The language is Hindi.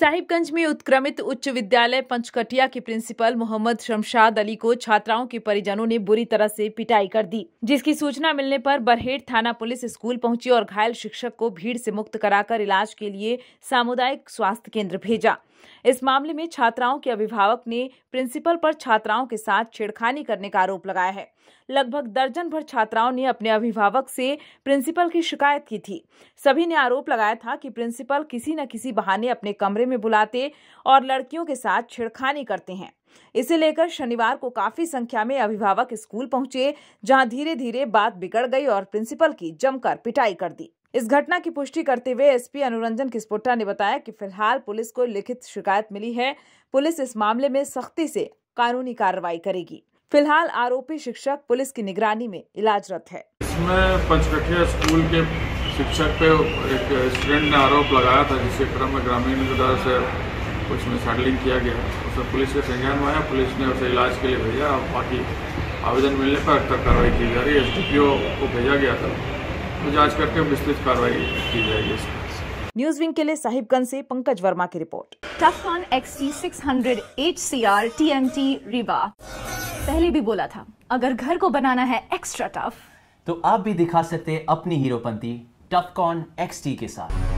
साहिबगंज में उत्क्रमित उच्च विद्यालय पंचकटिया के प्रिंसिपल मोहम्मद शमशाद अली को छात्राओं के परिजनों ने बुरी तरह से पिटाई कर दी जिसकी सूचना मिलने पर बरहेट थाना पुलिस स्कूल पहुंची और घायल शिक्षक को भीड़ से मुक्त कराकर इलाज के लिए सामुदायिक स्वास्थ्य केंद्र भेजा इस मामले में छात्राओं के अभिभावक ने प्रिंसिपल पर छात्राओं के साथ छेड़खानी करने का आरोप लगाया है लगभग दर्जन भर छात्राओं ने अपने अभिभावक से प्रिंसिपल की शिकायत की थी सभी ने आरोप लगाया था कि प्रिंसिपल किसी न किसी बहाने अपने कमरे में बुलाते और लड़कियों के साथ छेड़खानी करते हैं इसे लेकर शनिवार को काफी संख्या में अभिभावक स्कूल पहुंचे जहां धीरे धीरे बात बिगड़ गई और प्रिंसिपल की जमकर पिटाई कर दी इस घटना की पुष्टि करते हुए एसपी अनुरंजन किस्पोट्टा ने बताया कि फिलहाल पुलिस को लिखित शिकायत मिली है पुलिस इस मामले में सख्ती से कानूनी कार्रवाई करेगी फिलहाल आरोपी शिक्षक पुलिस की निगरानी में इलाजरत है इसमें पंचकठिया स्कूल के शिक्षक पे एक स्टूडेंट ने आरोप लगाया था जिसके क्रम में ग्रामीण से कुछ मिसहैंडलिंग किया गया उसे पुलिस के संज्ञान में आया पुलिस ने उसे इलाज के लिए भेजा और बाकी आवेदन मिलने पर अब तक कार्रवाई की जा रही है एस को भेजा गया था जांच करके विस्तृत कार्रवाई की जाएगी न्यूज विंग के लिए साहिबगंज से पंकज वर्मा की रिपोर्ट ऑन एक्सटी टी एचसीआर टी रिवा पहले भी बोला था अगर घर को बनाना है एक्स्ट्रा टफ तो आप भी दिखा सकते अपनी हीरोपंती टफकॉन एक्सटी के साथ